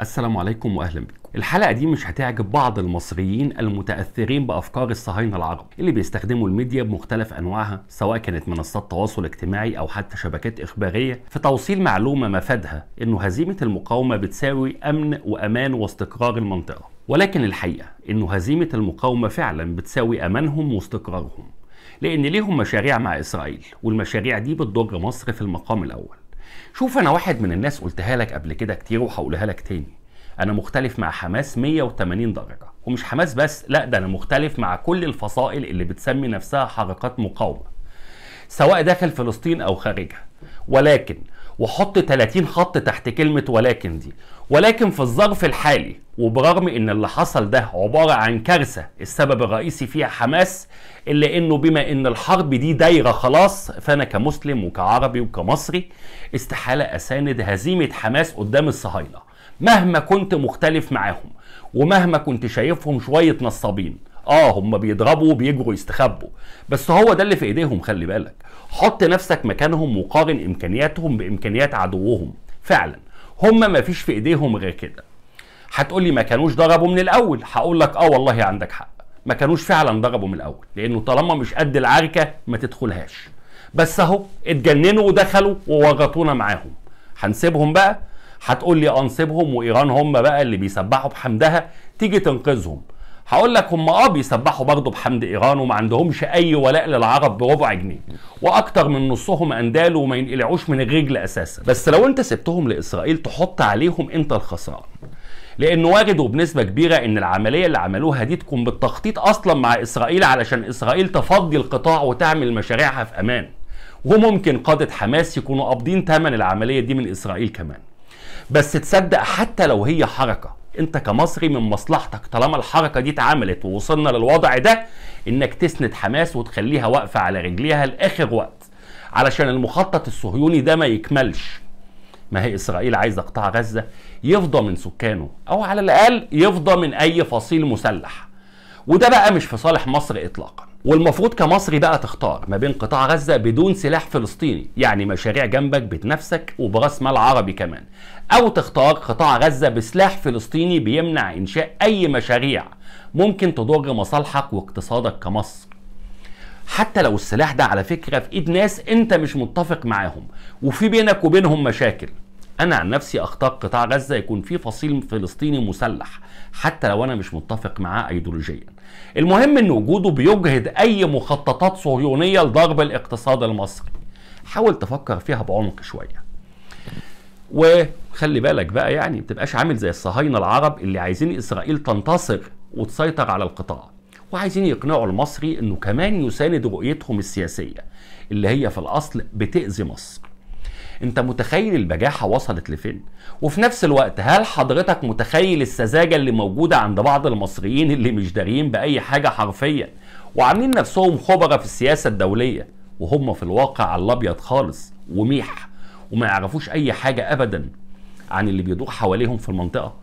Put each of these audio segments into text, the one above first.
السلام عليكم واهلا بكم الحلقه دي مش هتعجب بعض المصريين المتاثرين بافكار الصهاينه العرب اللي بيستخدموا الميديا بمختلف انواعها سواء كانت منصات تواصل اجتماعي او حتى شبكات اخباريه في توصيل معلومه مفادها انه هزيمه المقاومه بتساوي امن وامان واستقرار المنطقه ولكن الحقيقه انه هزيمه المقاومه فعلا بتساوي امانهم واستقرارهم لان ليهم مشاريع مع اسرائيل والمشاريع دي بتضر مصر في المقام الاول شوف انا واحد من الناس قلتها لك قبل كده كتير وهقولها لك تاني انا مختلف مع حماس 180 درجه ومش حماس بس لا ده انا مختلف مع كل الفصائل اللي بتسمي نفسها حركات مقاومه سواء داخل فلسطين او خارجها ولكن وحط 30 خط تحت كلمه ولكن دي ولكن في الظرف الحالي وبرغم ان اللي حصل ده عبارة عن كارثة السبب الرئيسي فيها حماس الا انه بما ان الحرب دي دايرة خلاص فانا كمسلم وكعربي وكمصري استحالة اساند هزيمة حماس قدام الصهاينة مهما كنت مختلف معاهم ومهما كنت شايفهم شوية نصابين اه هم بيضربوا وبيجروا يستخبوا بس هو ده اللي في ايديهم خلي بالك حط نفسك مكانهم وقارن امكانياتهم بامكانيات عدوهم فعلا هم ما فيش في ايديهم غير كده هتقولي ما كانوش ضربوا من الاول هقول لك اه والله عندك حق ما كانوش فعلا ضربوا من الاول لانه طالما مش قد العركه ما تدخلهاش بس اهو اتجننوا ودخلوا وورطونا معاهم هنسيبهم بقى هتقول لي انسيبهم وايران هم بقى اللي بيسبحوا بحمدها تيجي تنقذهم هقول لك هم اه بيسبحوا برضه بحمد ايران وما عندهمش اي ولاء للعرب بربع جنيه واكتر من نصهم اندال وما ينقلعوش من الرجل اساسا بس لو انت سبتهم لاسرائيل تحط عليهم انت الخسران لانه وارد وبنسبه كبيره ان العمليه اللي عملوها دي تكون بالتخطيط اصلا مع اسرائيل علشان اسرائيل تفضي القطاع وتعمل مشاريعها في امان وممكن قاده حماس يكونوا قابضين ثمن العمليه دي من اسرائيل كمان بس تصدق حتى لو هي حركه انت كمصري من مصلحتك طالما الحركه دي اتعملت ووصلنا للوضع ده انك تسند حماس وتخليها واقفه على رجليها لاخر وقت علشان المخطط الصهيوني ده ما يكملش ما هي اسرائيل عايزه قطاع غزه يفضى من سكانه او على الاقل يفضى من اي فصيل مسلح وده بقى مش في صالح مصر اطلاقا والمفروض كمصري بقى تختار ما بين قطاع غزة بدون سلاح فلسطيني يعني مشاريع جنبك بتنافسك وبراس مال عربي كمان أو تختار قطاع غزة بسلاح فلسطيني بيمنع إنشاء أي مشاريع ممكن تضر مصالحك واقتصادك كمصر حتى لو السلاح ده على فكرة في إيد ناس أنت مش متفق معاهم وفي بينك وبينهم مشاكل انا عن نفسي اختار قطاع غزه يكون فيه فصيل فلسطيني مسلح حتى لو انا مش متفق معاه ايديولوجيا المهم ان وجوده بيجهد اي مخططات صهيونيه لضرب الاقتصاد المصري حاول تفكر فيها بعمق شويه وخلي بالك بقى يعني ما تبقاش عامل زي الصهاينه العرب اللي عايزين اسرائيل تنتصر وتسيطر على القطاع وعايزين يقنعوا المصري انه كمان يساند رؤيتهم السياسيه اللي هي في الاصل بتاذي مصر انت متخيل البجاحه وصلت لفين وفي نفس الوقت هل حضرتك متخيل السذاجه اللي موجوده عند بعض المصريين اللي مش دارين باي حاجه حرفيا وعاملين نفسهم خبراء في السياسه الدوليه وهم في الواقع على الابيض خالص وميح وما يعرفوش اي حاجه ابدا عن اللي بيدور حواليهم في المنطقه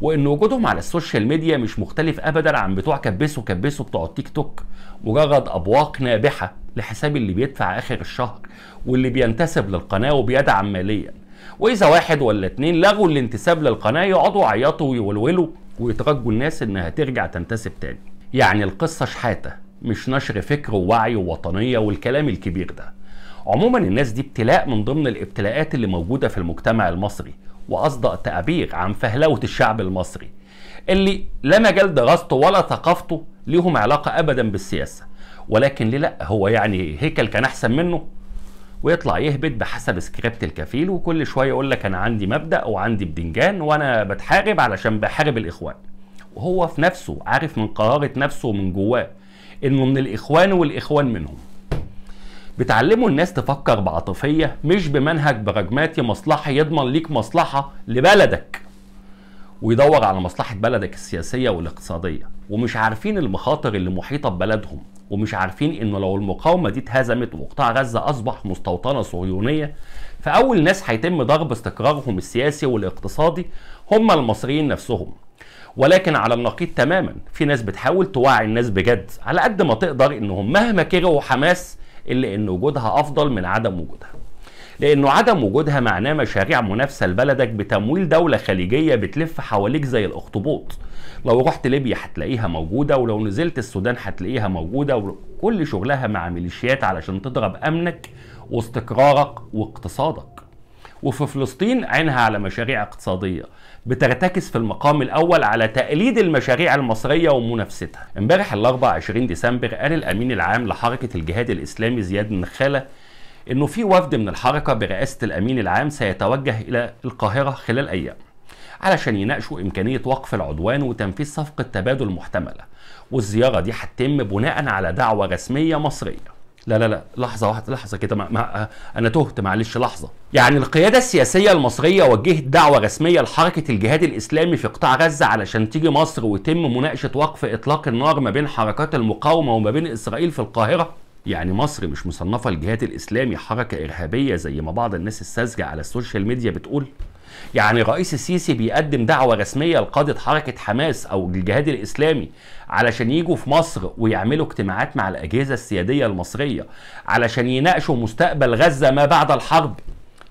وان وجودهم على السوشيال ميديا مش مختلف ابدا عن بتوع كبسوا كبسوا بتوع التيك توك مجرد ابواق نابحه لحساب اللي بيدفع اخر الشهر واللي بينتسب للقناه وبيدعم ماليا واذا واحد ولا اتنين لغوا الانتساب للقناه يقعدوا يعيطوا ويولولوا ويترجوا الناس انها ترجع تنتسب تاني يعني القصه شحاته مش نشر فكر ووعي ووطنيه والكلام الكبير ده عموما الناس دي ابتلاء من ضمن الابتلاءات اللي موجوده في المجتمع المصري واصدق تعبير عن فهلوه الشعب المصري اللي لا مجال دراسته ولا ثقافته ليهم علاقه ابدا بالسياسه ولكن ليه لا هو يعني هيكل كان احسن منه ويطلع يهبط بحسب سكريبت الكفيل وكل شويه يقول لك انا عندي مبدا وعندي بدنجان وانا بتحارب علشان بحارب الاخوان وهو في نفسه عارف من قراره نفسه من جواه انه من الاخوان والاخوان منهم بتعلموا الناس تفكر بعاطفيه مش بمنهج براجماتي مصلحي يضمن ليك مصلحه لبلدك ويدور على مصلحة بلدك السياسية والاقتصادية ومش عارفين المخاطر اللي محيطة ببلدهم ومش عارفين انه لو المقاومة دي اتهزمت وقطاع غزة اصبح مستوطنة صهيونية فاول ناس هيتم ضرب استقرارهم السياسي والاقتصادي هم المصريين نفسهم ولكن على النقيض تماما في ناس بتحاول توعي الناس بجد على قد ما تقدر انهم مهما كرهوا حماس الا ان وجودها افضل من عدم وجودها لانه عدم وجودها معناه مشاريع منافسه لبلدك بتمويل دوله خليجيه بتلف حواليك زي الاخطبوط لو رحت ليبيا هتلاقيها موجوده ولو نزلت السودان هتلاقيها موجوده وكل شغلها مع ميليشيات علشان تضرب امنك واستقرارك واقتصادك وفي فلسطين عينها على مشاريع اقتصاديه بترتكز في المقام الاول على تقليد المشاريع المصريه ومنافستها امبارح الاربعاء 20 ديسمبر قال الامين العام لحركه الجهاد الاسلامي زياد النخاله انه في وفد من الحركه برئاسه الامين العام سيتوجه الى القاهره خلال ايام علشان يناقشوا امكانيه وقف العدوان وتنفيذ صفقه تبادل محتمله والزياره دي هتتم بناء على دعوه رسميه مصريه لا لا لا لحظة واحدة لحظة كده ما, ما أنا تهت معلش لحظة يعني القيادة السياسية المصرية وجهت دعوة رسمية لحركة الجهاد الإسلامي في قطاع غزة علشان تيجي مصر ويتم مناقشة وقف إطلاق النار ما بين حركات المقاومة وما بين إسرائيل في القاهرة يعني مصر مش مصنفة الجهاد الإسلامي حركة إرهابية زي ما بعض الناس الساذجة على السوشيال ميديا بتقول يعني الرئيس السيسي بيقدم دعوة رسمية لقادة حركة حماس أو الجهاد الإسلامي علشان يجوا في مصر ويعملوا اجتماعات مع الأجهزة السيادية المصرية علشان يناقشوا مستقبل غزة ما بعد الحرب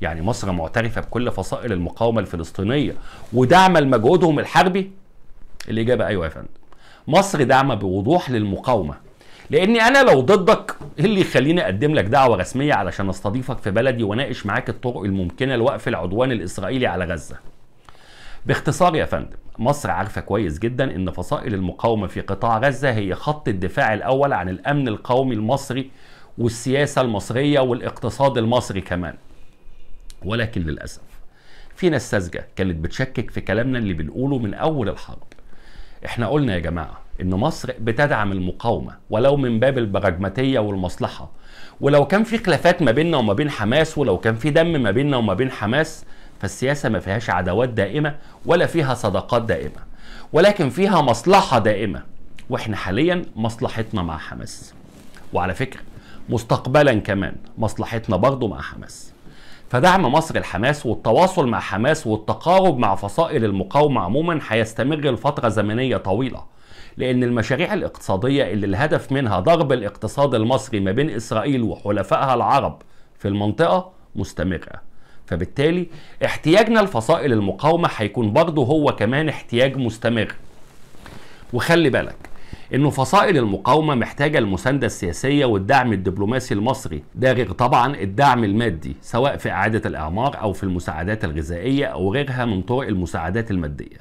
يعني مصر معترفة بكل فصائل المقاومة الفلسطينية وداعمة لمجهودهم الحربي الإجابة أيوة يا فندم مصر داعمة بوضوح للمقاومة لاني انا لو ضدك ايه اللي يخليني اقدم لك دعوه رسميه علشان استضيفك في بلدي واناقش معاك الطرق الممكنه لوقف العدوان الاسرائيلي على غزه باختصار يا فندم مصر عارفه كويس جدا ان فصائل المقاومه في قطاع غزه هي خط الدفاع الاول عن الامن القومي المصري والسياسه المصريه والاقتصاد المصري كمان ولكن للاسف في ناس ساذجه كانت بتشكك في كلامنا اللي بنقوله من اول الحرب احنا قلنا يا جماعه ان مصر بتدعم المقاومه ولو من باب البراجماتيه والمصلحه ولو كان في خلافات ما بيننا وما بين حماس ولو كان في دم ما بيننا وما بين حماس فالسياسه ما فيهاش عداوات دائمه ولا فيها صداقات دائمه ولكن فيها مصلحه دائمه واحنا حاليا مصلحتنا مع حماس وعلى فكره مستقبلا كمان مصلحتنا برضه مع حماس فدعم مصر لحماس والتواصل مع حماس والتقارب مع فصائل المقاومة عموما هيستمر لفترة زمنية طويلة لأن المشاريع الاقتصادية اللي الهدف منها ضرب الاقتصاد المصري ما بين إسرائيل وحلفائها العرب في المنطقة مستمرة فبالتالي احتياجنا لفصائل المقاومة هيكون برضه هو كمان احتياج مستمر وخلي بالك انه فصائل المقاومه محتاجه المسانده السياسيه والدعم الدبلوماسي المصري ده غير طبعا الدعم المادي سواء في اعاده الاعمار او في المساعدات الغذائيه او غيرها من طرق المساعدات الماديه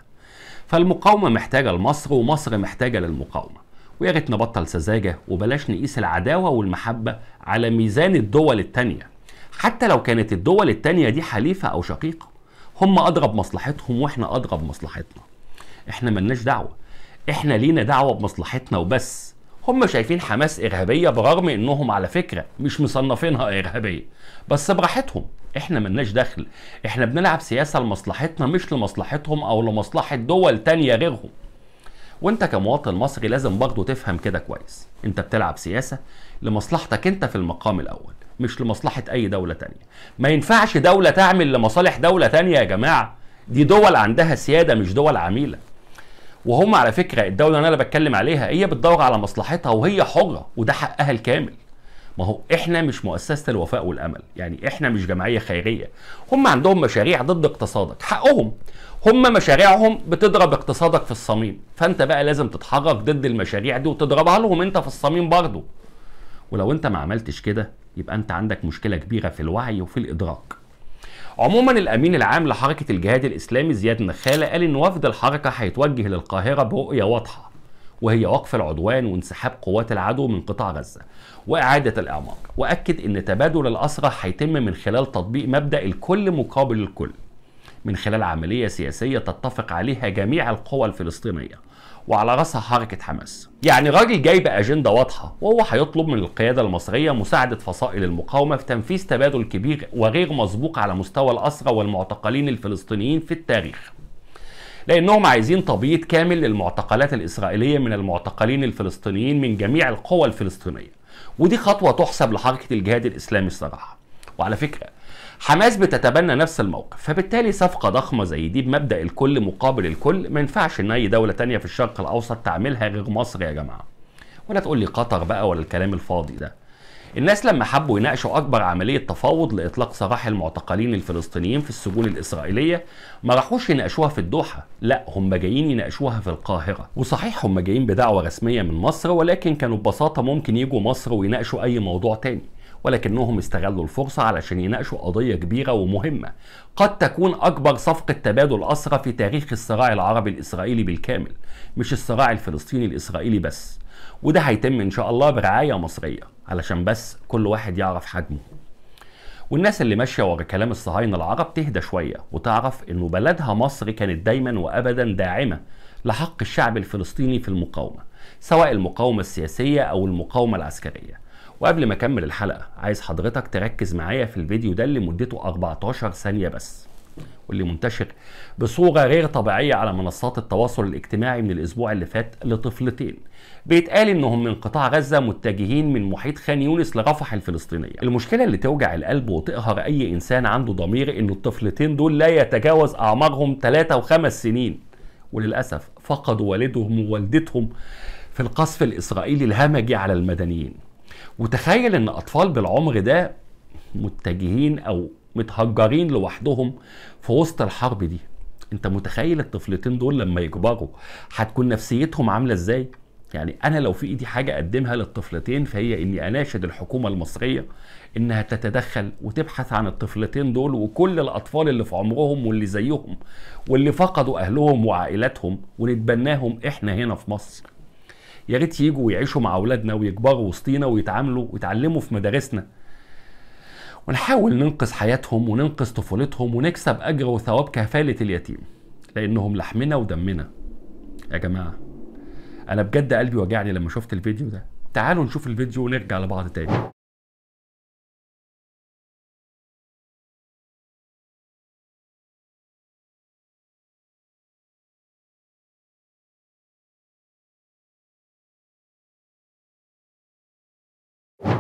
فالمقاومه محتاجه لمصر ومصر محتاجه للمقاومه ويا ريت نبطل سذاجه وبلاش نقيس العداوه والمحبه على ميزان الدول التانيه حتى لو كانت الدول التانيه دي حليفه او شقيقه هم اضرب مصلحتهم واحنا اضرب مصلحتنا احنا ملناش دعوه احنا لينا دعوه بمصلحتنا وبس هم شايفين حماس ارهابيه برغم انهم على فكره مش مصنفينها ارهابيه بس براحتهم احنا ملناش دخل احنا بنلعب سياسه لمصلحتنا مش لمصلحتهم او لمصلحه دول تانية غيرهم وانت كمواطن مصري لازم برضه تفهم كده كويس انت بتلعب سياسه لمصلحتك انت في المقام الاول مش لمصلحه اي دوله تانية ما ينفعش دوله تعمل لمصالح دوله تانية يا جماعه دي دول عندها سياده مش دول عميله وهم على فكره الدوله اللي انا بتكلم عليها هي بتدور على مصلحتها وهي حره وده حقها الكامل ما هو احنا مش مؤسسه الوفاء والامل يعني احنا مش جمعيه خيريه هم عندهم مشاريع ضد اقتصادك حقهم هم مشاريعهم بتضرب اقتصادك في الصميم فانت بقى لازم تتحرك ضد المشاريع دي وتضربها لهم انت في الصميم برضه ولو انت ما عملتش كده يبقى انت عندك مشكله كبيره في الوعي وفي الادراك عموما الامين العام لحركه الجهاد الاسلامي زياد نخاله قال ان وفد الحركه هيتوجه للقاهره برؤيه واضحه وهي وقف العدوان وانسحاب قوات العدو من قطاع غزه واعاده الاعمار واكد ان تبادل الاسرى هيتم من خلال تطبيق مبدا الكل مقابل الكل من خلال عمليه سياسيه تتفق عليها جميع القوى الفلسطينيه وعلى راسها حركه حماس. يعني راجل جاي باجنده واضحه وهو هيطلب من القياده المصريه مساعده فصائل المقاومه في تنفيذ تبادل كبير وغير مسبوق على مستوى الاسرى والمعتقلين الفلسطينيين في التاريخ. لانهم عايزين تبييض كامل للمعتقلات الاسرائيليه من المعتقلين الفلسطينيين من جميع القوى الفلسطينيه. ودي خطوه تحسب لحركه الجهاد الاسلامي الصراحه. وعلى فكره حماس بتتبنى نفس الموقف فبالتالي صفقة ضخمة زي دي بمبدأ الكل مقابل الكل ما ينفعش ان اي دولة تانية في الشرق الاوسط تعملها غير مصر يا جماعة ولا تقول لي قطر بقى ولا الكلام الفاضي ده الناس لما حبوا يناقشوا اكبر عمليه تفاوض لاطلاق سراح المعتقلين الفلسطينيين في السجون الاسرائيليه ما راحوش يناقشوها في الدوحه لا هم جايين يناقشوها في القاهره وصحيح هم جايين بدعوه رسميه من مصر ولكن كانوا ببساطه ممكن يجوا مصر ويناقشوا اي موضوع تاني ولكنهم استغلوا الفرصة علشان يناقشوا قضية كبيرة ومهمة قد تكون أكبر صفقة تبادل أسرى في تاريخ الصراع العربي الإسرائيلي بالكامل مش الصراع الفلسطيني الإسرائيلي بس وده هيتم إن شاء الله برعاية مصرية علشان بس كل واحد يعرف حجمه والناس اللي ماشية ورا كلام الصهاينة العرب تهدى شوية وتعرف إنه بلدها مصر كانت دايما وأبدا داعمة لحق الشعب الفلسطيني في المقاومة سواء المقاومة السياسية أو المقاومة العسكرية وقبل ما اكمل الحلقه عايز حضرتك تركز معايا في الفيديو ده اللي مدته 14 ثانيه بس واللي منتشر بصوره غير طبيعيه على منصات التواصل الاجتماعي من الاسبوع اللي فات لطفلتين بيتقال انهم من قطاع غزه متجهين من محيط خان يونس لرفح الفلسطينيه المشكله اللي توجع القلب وتقهر اي انسان عنده ضمير ان الطفلتين دول لا يتجاوز اعمارهم 3 و5 سنين وللاسف فقدوا والدهم ووالدتهم في القصف الاسرائيلي الهمجي على المدنيين وتخيل ان اطفال بالعمر ده متجهين او متهجرين لوحدهم في وسط الحرب دي انت متخيل الطفلتين دول لما يكبروا هتكون نفسيتهم عامله ازاي يعني انا لو في ايدي حاجه اقدمها للطفلتين فهي اني اناشد الحكومه المصريه انها تتدخل وتبحث عن الطفلتين دول وكل الاطفال اللي في عمرهم واللي زيهم واللي فقدوا اهلهم وعائلاتهم ونتبناهم احنا هنا في مصر يا ريت يجوا ويعيشوا مع اولادنا ويكبروا وسطينا ويتعاملوا ويتعلموا في مدارسنا ونحاول ننقذ حياتهم وننقذ طفولتهم ونكسب اجر وثواب كفاله اليتيم لانهم لحمنا ودمنا يا جماعه انا بجد قلبي وجعني لما شفت الفيديو ده تعالوا نشوف الفيديو ونرجع لبعض تاني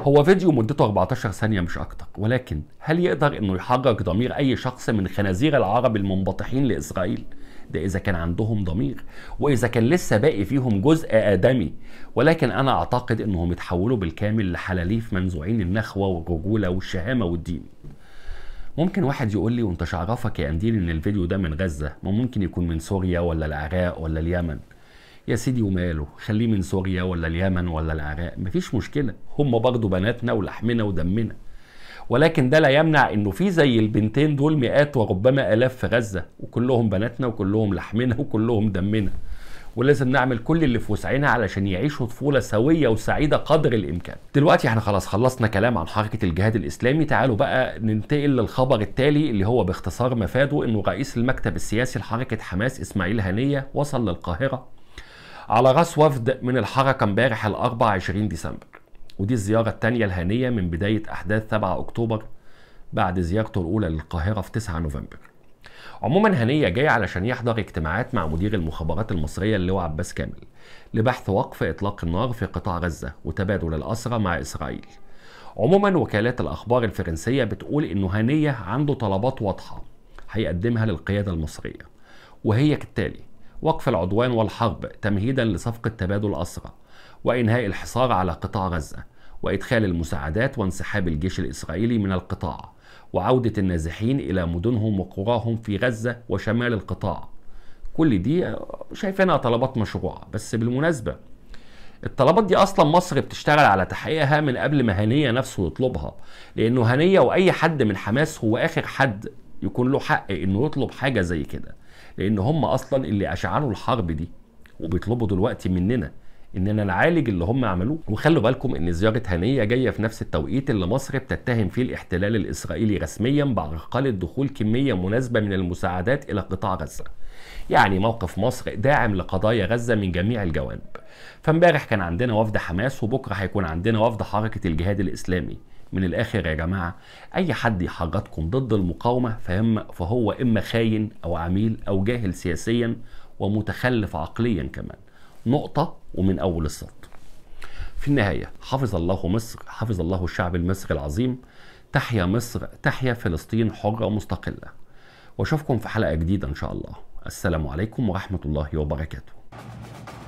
هو فيديو مدته 14 ثانية مش أكتر ولكن هل يقدر إنه يحرك ضمير أي شخص من خنازير العرب المنبطحين لإسرائيل؟ ده إذا كان عندهم ضمير وإذا كان لسه باقي فيهم جزء آدمي ولكن أنا أعتقد إنهم اتحولوا بالكامل لحلاليف منزوعين النخوة والرجولة والشهامة والدين ممكن واحد يقول لي وانت شعرفك يا قنديل ان الفيديو ده من غزة ما ممكن يكون من سوريا ولا العراق ولا اليمن يا سيدي وماله خليه من سوريا ولا اليمن ولا العراق مفيش مشكله هم برضه بناتنا ولحمنا ودمنا ولكن ده لا يمنع انه في زي البنتين دول مئات وربما الاف في غزه وكلهم بناتنا وكلهم لحمنا وكلهم دمنا ولازم نعمل كل اللي في وسعنا علشان يعيشوا طفوله سويه وسعيده قدر الامكان. دلوقتي احنا خلاص خلصنا كلام عن حركه الجهاد الاسلامي، تعالوا بقى ننتقل للخبر التالي اللي هو باختصار مفاده انه رئيس المكتب السياسي لحركه حماس اسماعيل هنيه وصل للقاهره على راس وفد من الحركة امبارح ال 24 ديسمبر ودي الزيارة الثانية الهانية من بداية أحداث 7 أكتوبر بعد زيارته الأولى للقاهرة في 9 نوفمبر عموما هنية جاي علشان يحضر اجتماعات مع مدير المخابرات المصرية اللواء عباس كامل لبحث وقف إطلاق النار في قطاع غزة وتبادل الأسرى مع إسرائيل عموما وكالات الأخبار الفرنسية بتقول إنه هنية عنده طلبات واضحة هيقدمها للقيادة المصرية وهي كالتالي وقف العدوان والحرب تمهيدا لصفقة تبادل أسرى وإنهاء الحصار على قطاع غزة وإدخال المساعدات وانسحاب الجيش الإسرائيلي من القطاع وعودة النازحين إلى مدنهم وقراهم في غزة وشمال القطاع كل دي شايفينها طلبات مشروعة بس بالمناسبة الطلبات دي اصلا مصر بتشتغل على تحقيقها من قبل ما هنيه نفسه يطلبها لانه هنيه واي حد من حماس هو اخر حد يكون له حق انه يطلب حاجه زي كده لان هم اصلا اللي اشعلوا الحرب دي وبيطلبوا دلوقتي مننا اننا نعالج اللي هم عملوه وخلوا بالكم ان زياره هنيه جايه في نفس التوقيت اللي مصر بتتهم فيه الاحتلال الاسرائيلي رسميا باعتقال دخول كميه مناسبه من المساعدات الى قطاع غزه يعني موقف مصر داعم لقضايا غزه من جميع الجوانب فامبارح كان عندنا وفد حماس وبكره هيكون عندنا وفد حركه الجهاد الاسلامي من الاخر يا جماعه اي حد يحرضكم ضد المقاومه فهم فهو اما خاين او عميل او جاهل سياسيا ومتخلف عقليا كمان نقطه ومن اول السطر في النهايه حفظ الله مصر حفظ الله الشعب المصري العظيم تحيا مصر تحيا فلسطين حره ومستقله واشوفكم في حلقه جديده ان شاء الله السلام عليكم ورحمه الله وبركاته